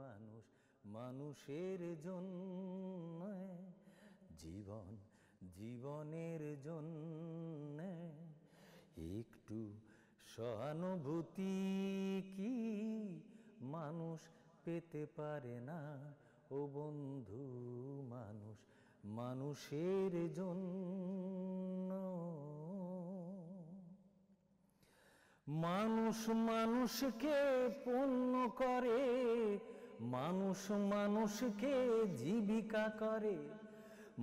মানুষ মানুষের জন্য জীবন জীবনের জন্য একটু সহানুভূতি কি মানুষ পেতে পারে না ও বন্ধু মানুষ মানুষের জন্য মানুষ মানুষকে পণ্য করে মানুষ মানুষকে জীবিকা করে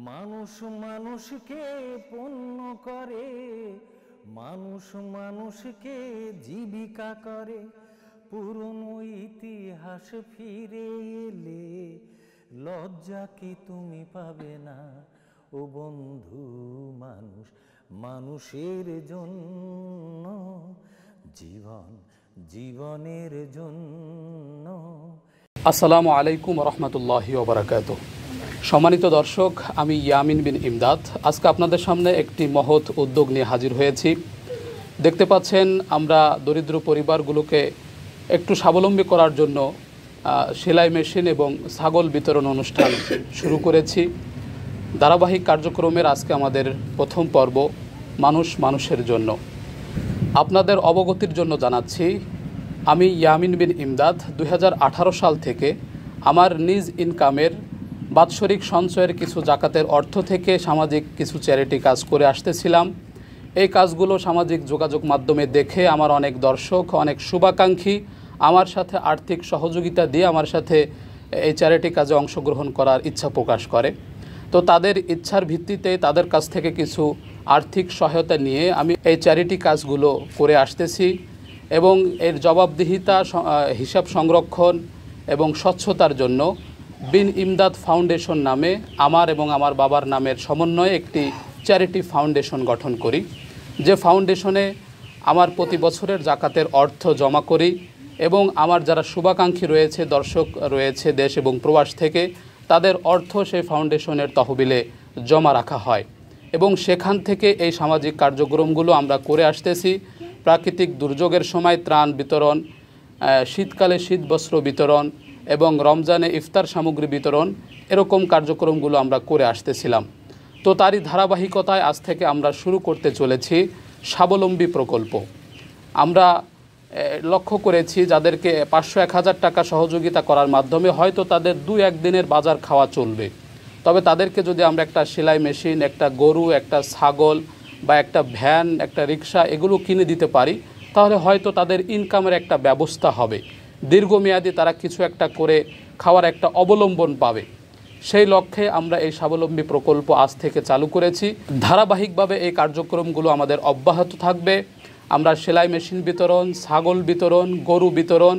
মানুষ মানুষকে পণ্য করে মানুষ মানুষকে জীবিকা করে পুরনো ইতিহাস ফিরে এলে লজ্জা কি তুমি পাবে না ও বন্ধু মানুষ মানুষের জন্য জীবনের জন্য আসসালামু আলাইকুম রহমতুল্লাহ ওবরাকাত সম্মানিত দর্শক আমি ইয়ামিন বিন ইমদাদ আজকে আপনাদের সামনে একটি মহৎ উদ্যোগ নিয়ে হাজির হয়েছি দেখতে পাচ্ছেন আমরা দরিদ্র পরিবারগুলোকে একটু স্বাবলম্বী করার জন্য সেলাই মেশিন এবং ছাগল বিতরণ অনুষ্ঠান শুরু করেছি ধারাবাহিক কার্যক্রমের আজকে আমাদের প্রথম পর্ব মানুষ মানুষের জন্য আপনাদের অবগতির জন্য জানাচ্ছি আমি ইয়ামিন বিন ইমদাদ দুই সাল থেকে আমার নিজ ইনকামের বাৎসরিক সঞ্চয়ের কিছু জাকাতের অর্থ থেকে সামাজিক কিছু চ্যারিটি কাজ করে আসতেছিলাম এই কাজগুলো সামাজিক যোগাযোগ মাধ্যমে দেখে আমার অনেক দর্শক অনেক শুভাকাঙ্ক্ষী আমার সাথে আর্থিক সহযোগিতা দিয়ে আমার সাথে এই চ্যারিটি কাজে অংশগ্রহণ করার ইচ্ছা প্রকাশ করে তো তাদের ইচ্ছার ভিত্তিতে তাদের কাছ থেকে কিছু আর্থিক সহায়তা নিয়ে আমি এই চ্যারিটি কাজগুলো করে আসতেছি এবং এর জবাবদিহিতা হিসাব সংরক্ষণ এবং স্বচ্ছতার জন্য বিন ইমদাদ ফাউন্ডেশন নামে আমার এবং আমার বাবার নামের সমন্বয়ে একটি চ্যারিটি ফাউন্ডেশন গঠন করি যে ফাউন্ডেশনে আমার প্রতি বছরের জাকাতের অর্থ জমা করি এবং আমার যারা শুভাকাঙ্ক্ষী রয়েছে দর্শক রয়েছে দেশ এবং প্রবাস থেকে তাদের অর্থ সেই ফাউন্ডেশনের তহবিলে জমা রাখা হয় এবং সেখান থেকে এই সামাজিক কার্যক্রমগুলো আমরা করে আসতেছি প্রাকৃতিক দুর্যোগের সময় ত্রাণ বিতরণ শীতকালে শীত বস্ত্র বিতরণ এবং রমজানে ইফতার সামগ্রী বিতরণ এরকম কার্যক্রমগুলো আমরা করে আসতেছিলাম তো তারই ধারাবাহিকতায় আজ থেকে আমরা শুরু করতে চলেছি স্বাবলম্বী প্রকল্প আমরা লক্ষ্য করেছি যাদেরকে পাঁচশো এক হাজার টাকা সহযোগিতা করার মাধ্যমে হয়তো তাদের দু একদিনের বাজার খাওয়া চলবে তবে তাদেরকে যদি আমরা একটা সেলাই মেশিন একটা গরু একটা ছাগল বা একটা ভ্যান একটা রিক্সা এগুলো কিনে দিতে পারি তাহলে হয়তো তাদের ইনকামের একটা ব্যবস্থা হবে দীর্ঘমেয়াদী তারা কিছু একটা করে খাওয়ার একটা অবলম্বন পাবে সেই লক্ষ্যে আমরা এই স্বাবলম্বী প্রকল্প আজ থেকে চালু করেছি ধারাবাহিকভাবে এই কার্যক্রমগুলো আমাদের অব্যাহত থাকবে আমরা সেলাই মেশিন বিতরণ ছাগল বিতরণ গরু বিতরণ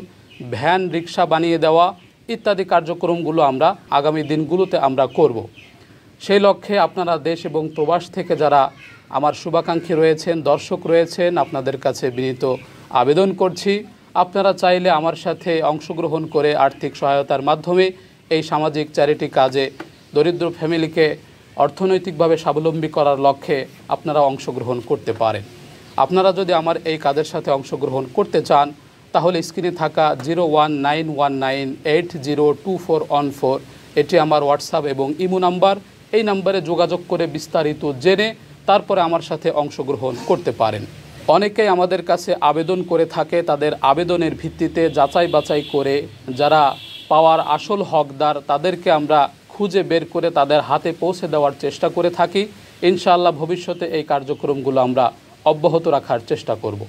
ভ্যান রিক্সা বানিয়ে দেওয়া ইত্যাদি কার্যক্রমগুলো আমরা আগামী দিনগুলোতে আমরা করব। সেই লক্ষ্যে আপনারা দেশ এবং প্রবাস থেকে যারা আমার শুভাকাঙ্ক্ষী রয়েছেন দর্শক রয়েছেন আপনাদের কাছে বিনীত আবেদন করছি আপনারা চাইলে আমার সাথে অংশগ্রহণ করে আর্থিক সহায়তার মাধ্যমে এই সামাজিক চ্যারিটি কাজে দরিদ্র ফ্যামিলিকে অর্থনৈতিকভাবে স্বাবলম্বী করার লক্ষ্যে আপনারা অংশগ্রহণ করতে পারেন আপনারা যদি আমার এই কাজের সাথে অংশগ্রহণ করতে চান তাহলে স্ক্রিনে থাকা zero one nine one nine eight zero two four one four এটি আমার হোয়াটসঅ্যাপ এবং ইমো নাম্বার এই নাম্বারে যোগাযোগ করে বিস্তারিত জেনে তারপরে আমার সাথে অংশগ্রহণ করতে পারেন অনেকেই আমাদের কাছে আবেদন করে থাকে তাদের আবেদনের ভিত্তিতে যাচাই বাছাই করে যারা পাওয়ার আসল হকদার তাদেরকে আমরা খুঁজে বের করে তাদের হাতে পৌঁছে দেওয়ার চেষ্টা করে থাকি ইনশাআল্লাহ ভবিষ্যতে এই কার্যক্রমগুলো আমরা অব্যাহত রাখার চেষ্টা করব